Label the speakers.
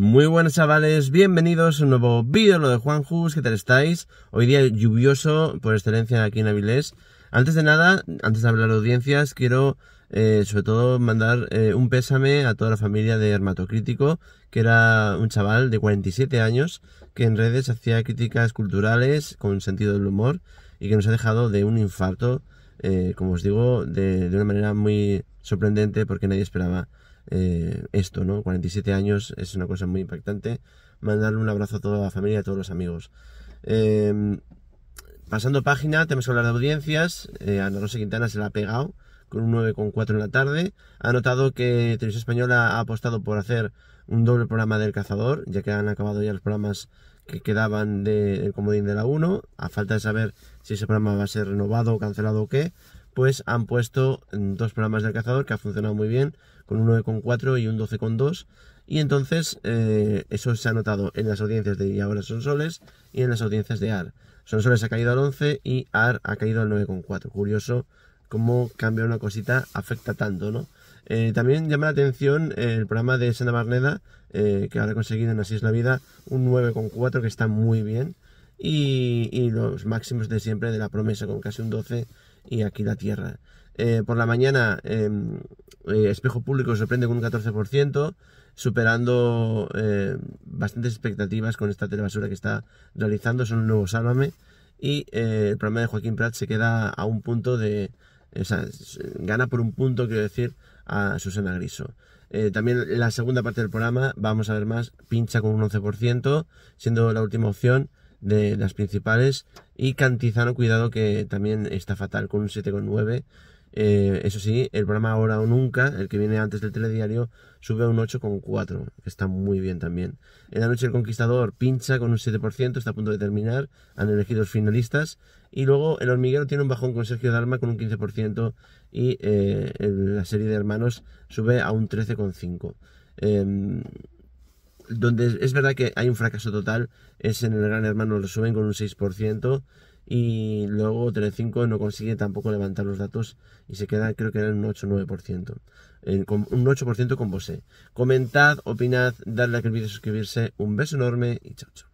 Speaker 1: Muy buenas chavales, bienvenidos a un nuevo vídeo, lo de Juan ¿qué tal estáis? Hoy día lluvioso por excelencia aquí en Avilés. Antes de nada, antes de hablar de audiencias, quiero eh, sobre todo mandar eh, un pésame a toda la familia de Hermatocrítico, que era un chaval de 47 años que en redes hacía críticas culturales con sentido del humor y que nos ha dejado de un infarto, eh, como os digo, de una manera muy sorprendente porque nadie esperaba. Eh, esto, ¿no? 47 años es una cosa muy impactante. Mandarle un abrazo a toda la familia, y a todos los amigos. Eh, pasando página, tenemos que hablar de audiencias. Eh, Ana Quintana se la ha pegado con un 9,4 en la tarde. Ha notado que Televisión Española ha apostado por hacer un doble programa del Cazador, ya que han acabado ya los programas que quedaban del de Comodín de la 1, a falta de saber si ese programa va a ser renovado, cancelado o qué, pues han puesto mm, dos programas del cazador que ha funcionado muy bien, con un 9,4 y un 12,2. Y entonces eh, eso se ha notado en las audiencias de Y ahora son soles y en las audiencias de AR. Son soles ha caído al 11 y AR ha caído al 9,4. Curioso cómo cambia una cosita afecta tanto, ¿no? Eh, también llama la atención eh, el programa de Sena Barneda, que ahora ha conseguido en Así es la Vida un 9,4 que está muy bien. Y, y, los máximos de siempre de la promesa con casi un 12 y aquí la tierra. Eh, por la mañana, em, eh, espejo público sorprende con un 14%, superando eh, bastantes expectativas con esta telebasura que está realizando. Son un nuevo Sálvame. Y el programa de Joaquín Prat se queda a un punto de. O sea, gana por un punto, quiero decir, a Susana Griso. también la segunda parte del programa, vamos a ver más, pincha con un 11%, siendo la última opción de las principales. Y Cantizano, cuidado que también está fatal con un 7,9. Eh, eso sí, el programa Ahora o Nunca, el que viene antes del telediario, sube a un 8,4, que está muy bien también. En la noche el Conquistador pincha con un 7%, está a punto de terminar, han elegido los finalistas. Y luego el hormiguero tiene un bajón con Sergio Dalma con un 15% y eh, la serie de hermanos sube a un 13,5 donde es verdad que hay un fracaso total es en el Gran Hermano, lo suben con un 6% y luego Telecinco no consigue tampoco levantar los datos y se queda, creo que era un 8 9%. un 8% con vosé Comentad, opinad, dadle a que el suscribirse. Un beso enorme y chao, chao.